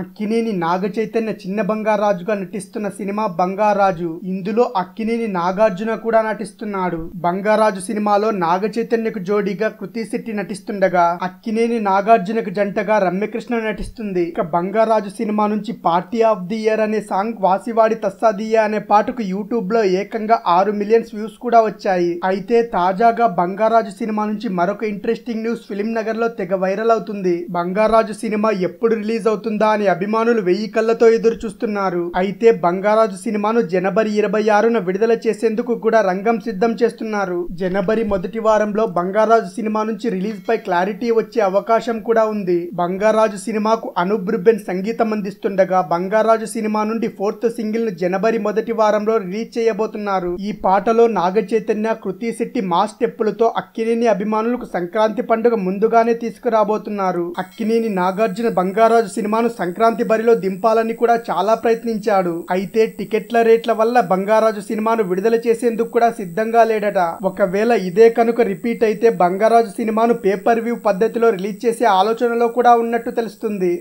అక్కినేని నాగ చైతన్య చిన్న బంగారాజుగా నటిస్తున్న సినిమా బంగారాజు ఇందులో అక్కినేని నాగార్జున కూడా నటిస్తున్నాడు బంగారాజు సినిమాలో నాగ చైతన్యకు జోడీగా కృతి శెట్టి నటిస్తుండగా అక్కినేని నాగార్జునకు జంటగా రమ్యకృష్ణ నటిస్తుంది ఇక బంగారాజు సినిమా నుంచి పార్టీ ఆఫ్ ది ఇయర్ అనే సాంగ్ వాసివాడి తస్సాదియా అనే పాటకు యూట్యూబ్ లో ఏకంగా ఆరు మిలియన్స్ వ్యూస్ కూడా వచ్చాయి అయితే తాజాగా బంగారాజు సినిమా నుంచి మరొక ఇంట్రెస్టింగ్ న్యూస్ ఫిలిం నగర్ లో తెగ వైరల్ అవుతుంది బంగారాజు సినిమా ఎప్పుడు రిలీజ్ అవుతుందా అని అతని అభిమానులు వెయ్యి కళ్ళతో ఎదురు చూస్తున్నారు అయితే బంగారాజు సినిమాను జనవరి ఇరవై ఆరున విడుదల చేసేందుకు కూడా రంగం సిద్ధం చేస్తున్నారు జనవరి మొదటి వారంలో బంగారాజు సినిమా నుంచి రిలీజ్ పై క్లారిటీ వచ్చే అవకాశం కూడా ఉంది బంగారాజు సినిమాకు అనుబ్రుబెన్ సంగీతం అందిస్తుండగా బంగారాజు సినిమా నుండి ఫోర్త్ సింగిల్ ను జనవరి మొదటి వారంలో రిలీజ్ చేయబోతున్నారు ఈ పాటలో నాగ చైతన్య కృతి శెట్టి మా స్టెప్పులతో అక్కినేని అభిమానులకు సంక్రాంతి పండుగ ముందుగానే తీసుకురాబోతున్నారు అక్కినేని నాగార్జున బంగారాజు సినిమాను సంక్రాంతి సంక్రాంతి బరిలో దింపాలని కూడా చాలా ప్రయత్నించాడు అయితే టికెట్ల రేట్ల వల్ల బంగారాజు సినిమాను విడుదల చేసేందుకు కూడా సిద్ధంగా లేడట ఒకవేళ ఇదే కనుక రిపీట్ అయితే బంగారాజు సినిమాను పేపర్ వ్యూ పద్ధతిలో రిలీజ్ చేసే ఆలోచనలో కూడా ఉన్నట్టు తెలుస్తుంది